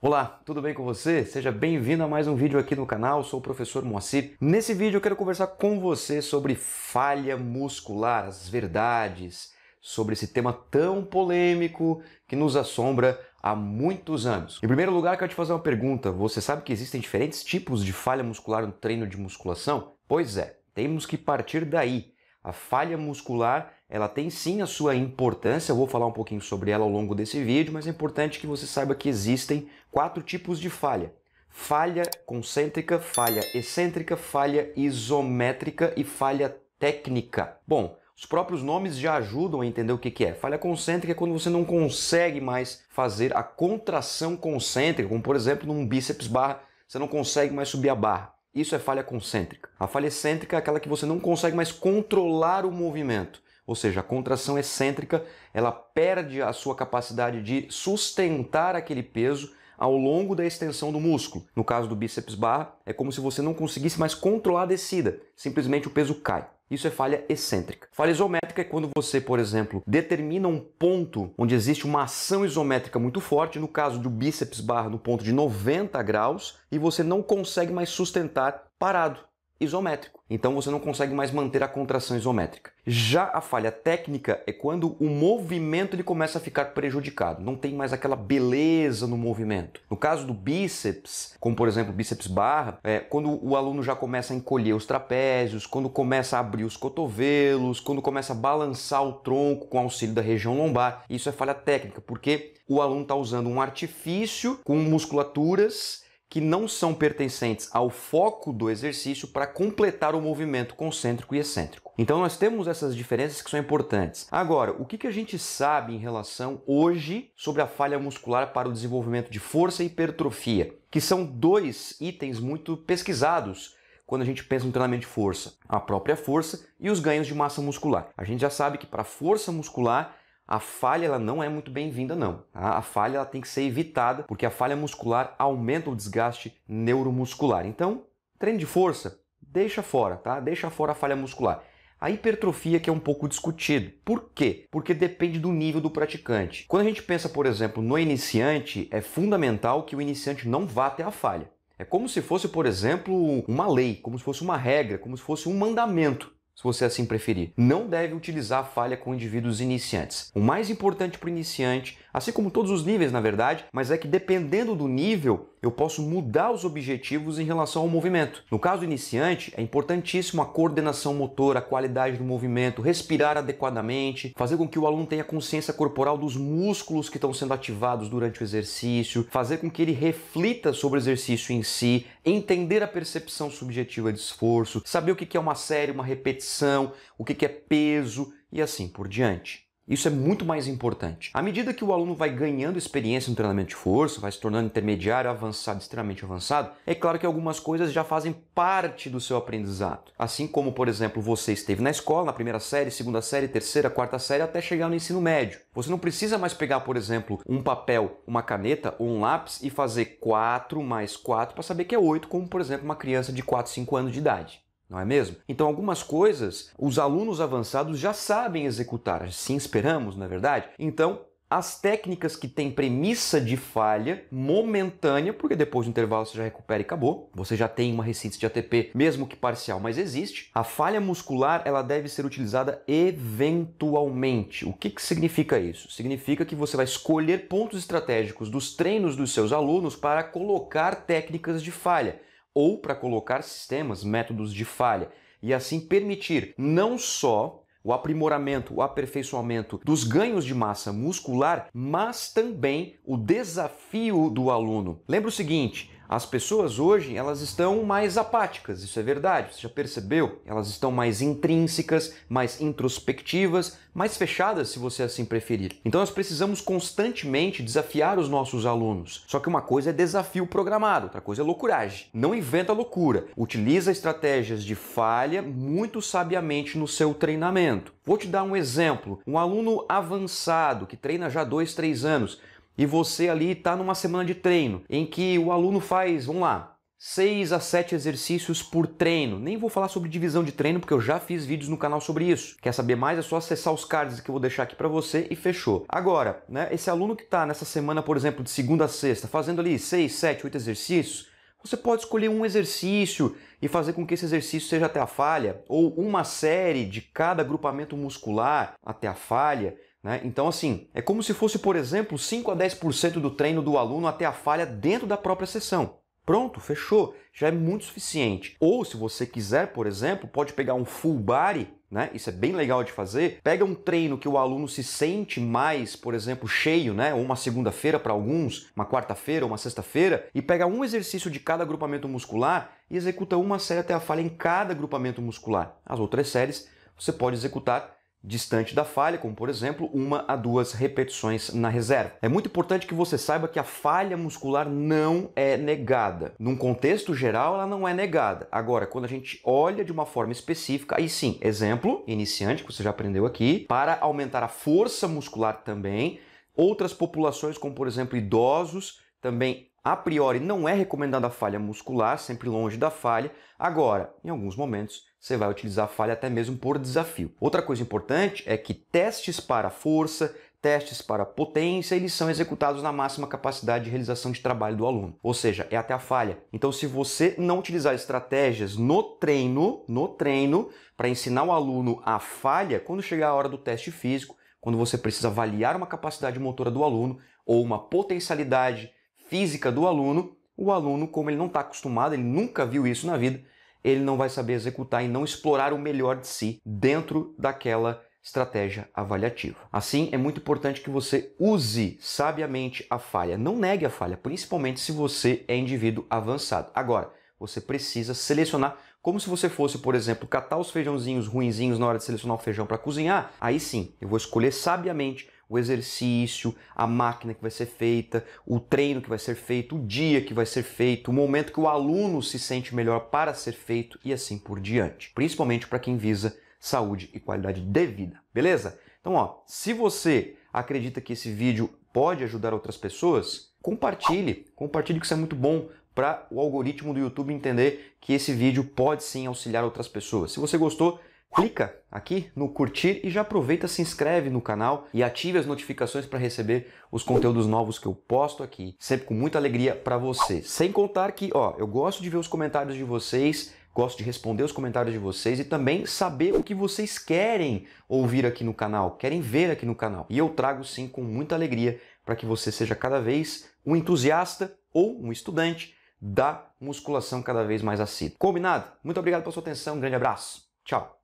Olá, tudo bem com você? Seja bem-vindo a mais um vídeo aqui no canal, sou o professor Moacir. Nesse vídeo eu quero conversar com você sobre falha muscular, as verdades, sobre esse tema tão polêmico que nos assombra há muitos anos. Em primeiro lugar, quero te fazer uma pergunta. Você sabe que existem diferentes tipos de falha muscular no treino de musculação? Pois é, temos que partir daí. A falha muscular, ela tem sim a sua importância, eu vou falar um pouquinho sobre ela ao longo desse vídeo, mas é importante que você saiba que existem quatro tipos de falha: falha concêntrica, falha excêntrica, falha isométrica e falha técnica. Bom, os próprios nomes já ajudam a entender o que, é. Falha concêntrica é quando você não consegue mais fazer a contração concêntrica, como por exemplo num bíceps barra, você não consegue mais subir a barra. Isso é falha concêntrica. A falha excêntrica é aquela que você não consegue mais controlar o movimento. Ou seja, a contração excêntrica, ela perde a sua capacidade de sustentar aquele peso ao longo da extensão do músculo. No caso do bíceps barra, é como se você não conseguisse mais controlar a descida, simplesmente o peso cai. Isso é falha excêntrica. Falha isométrica é quando você, por exemplo, determina um ponto onde existe uma ação isométrica muito forte, no caso do bíceps barra no ponto de 90 graus, e você não consegue mais sustentar parado isométrico. Então você não consegue mais manter a contração isométrica. Já a falha técnica é quando o movimento ele começa a ficar prejudicado, não tem mais aquela beleza no movimento. No caso do bíceps, como por exemplo bíceps barra, é quando o aluno já começa a encolher os trapézios, quando começa a abrir os cotovelos, quando começa a balançar o tronco com auxílio da região lombar. Isso é falha técnica, porque o aluno está usando um artifício com musculaturas que não são pertencentes ao foco do exercício para completar o movimento concêntrico e excêntrico. Então nós temos essas diferenças que são importantes. Agora, o que, que a gente sabe em relação hoje sobre a falha muscular para o desenvolvimento de força e hipertrofia? Que são dois itens muito pesquisados quando a gente pensa no treinamento de força, a própria força e os ganhos de massa muscular. A gente já sabe que para força muscular a falha ela não é muito bem-vinda não. Tá? A falha ela tem que ser evitada porque a falha muscular aumenta o desgaste neuromuscular. Então, treino de força, deixa fora, tá? Deixa fora a falha muscular. A hipertrofia que é um pouco discutido. Por quê? Porque depende do nível do praticante. Quando a gente pensa, por exemplo, no iniciante, é fundamental que o iniciante não vá até a falha. É como se fosse, por exemplo, uma lei, como se fosse uma regra, como se fosse um mandamento se você assim preferir. Não deve utilizar a falha com indivíduos iniciantes. O mais importante para o iniciante, assim como todos os níveis na verdade, mas é que dependendo do nível, eu posso mudar os objetivos em relação ao movimento. No caso iniciante, é importantíssimo a coordenação motora, a qualidade do movimento, respirar adequadamente, fazer com que o aluno tenha consciência corporal dos músculos que estão sendo ativados durante o exercício, fazer com que ele reflita sobre o exercício em si, entender a percepção subjetiva de esforço, saber o que é uma série, uma repetição, o que é peso e assim por diante. Isso é muito mais importante. À medida que o aluno vai ganhando experiência no treinamento de força, vai se tornando intermediário, avançado, extremamente avançado, é claro que algumas coisas já fazem parte do seu aprendizado. Assim como, por exemplo, você esteve na escola, na primeira série, segunda série, terceira, quarta série, até chegar no ensino médio. Você não precisa mais pegar, por exemplo, um papel, uma caneta ou um lápis e fazer 4 mais 4 para saber que é 8, como, por exemplo, uma criança de 4, 5 anos de idade não é mesmo? Então, algumas coisas os alunos avançados já sabem executar, assim esperamos, na é verdade? Então, as técnicas que têm premissa de falha momentânea, porque depois do intervalo você já recupera e acabou. Você já tem uma recíproca de ATP, mesmo que parcial, mas existe. A falha muscular, ela deve ser utilizada eventualmente. O que, que significa isso? Significa que você vai escolher pontos estratégicos dos treinos dos seus alunos para colocar técnicas de falha ou para colocar sistemas, métodos de falha e assim permitir não só o aprimoramento, o aperfeiçoamento dos ganhos de massa muscular, mas também o desafio do aluno. Lembra o seguinte: as pessoas hoje, elas estão mais apáticas, isso é verdade, você já percebeu? Elas estão mais intrínsecas, mais introspectivas, mais fechadas, se você assim preferir. Então nós precisamos constantemente desafiar os nossos alunos. Só que uma coisa é desafio programado, outra coisa é loucuragem. Não inventa loucura, utiliza estratégias de falha muito sabiamente no seu treinamento. Vou te dar um exemplo. Um aluno avançado que treina já dois, três anos, e você ali está numa semana de treino em que o aluno faz, vamos lá, 6 a 7 exercícios por treino. Nem vou falar sobre divisão de treino porque eu já fiz vídeos no canal sobre isso. Quer saber mais? É só acessar os cards que eu vou deixar aqui para você e fechou. Agora, né, esse aluno que está nessa semana, por exemplo, de segunda a sexta, fazendo ali 6, 7, 8 exercícios, você pode escolher um exercício e fazer com que esse exercício seja até a falha, ou uma série de cada agrupamento muscular até a falha. Né? Então, assim, é como se fosse, por exemplo, 5 a 10% do treino do aluno até a falha dentro da própria sessão. Pronto, fechou, já é muito suficiente. Ou se você quiser, por exemplo, pode pegar um full body, né? Isso é bem legal de fazer. Pega um treino que o aluno se sente mais, por exemplo, cheio, né? Ou uma segunda-feira para alguns, uma quarta-feira, uma sexta-feira, e pega um exercício de cada agrupamento muscular e executa uma série até a falha em cada agrupamento muscular. As outras séries você pode executar distante da falha, como por exemplo uma a duas repetições na reserva. É muito importante que você saiba que a falha muscular não é negada. Num contexto geral, ela não é negada. Agora, quando a gente olha de uma forma específica, aí sim, exemplo, iniciante, que você já aprendeu aqui, para aumentar a força muscular também, outras populações, como por exemplo idosos, também a priori, não é recomendada a falha muscular, sempre longe da falha. Agora, em alguns momentos, você vai utilizar a falha até mesmo por desafio. Outra coisa importante é que testes para força, testes para potência, eles são executados na máxima capacidade de realização de trabalho do aluno, ou seja, é até a falha. Então, se você não utilizar estratégias no treino, no treino, para ensinar o aluno a falha, quando chegar a hora do teste físico, quando você precisa avaliar uma capacidade motora do aluno ou uma potencialidade física do aluno, o aluno, como ele não está acostumado, ele nunca viu isso na vida, ele não vai saber executar e não explorar o melhor de si dentro daquela estratégia avaliativa. Assim, é muito importante que você use sabiamente a falha, não negue a falha, principalmente se você é indivíduo avançado. Agora, você precisa selecionar como se você fosse, por exemplo, catar os feijãozinhos ruinzinhos na hora de selecionar o feijão para cozinhar. Aí sim, eu vou escolher sabiamente o exercício, a máquina que vai ser feita, o treino que vai ser feito, o dia que vai ser feito, o momento que o aluno se sente melhor para ser feito e assim por diante. Principalmente para quem visa saúde e qualidade de vida, beleza? Então, ó, se você acredita que esse vídeo pode ajudar outras pessoas, compartilhe, compartilhe que isso é muito bom para o algoritmo do YouTube entender que esse vídeo pode sim auxiliar outras pessoas. Se você gostou, Clica aqui no curtir e já aproveita, se inscreve no canal e ative as notificações para receber os conteúdos novos que eu posto aqui, sempre com muita alegria para você. Sem contar que, ó, eu gosto de ver os comentários de vocês, gosto de responder os comentários de vocês e também saber o que vocês querem ouvir aqui no canal, querem ver aqui no canal. E eu trago sim com muita alegria para que você seja cada vez um entusiasta ou um estudante da musculação cada vez mais assíduo. Combinado? Muito obrigado pela sua atenção, um grande abraço. Tchau.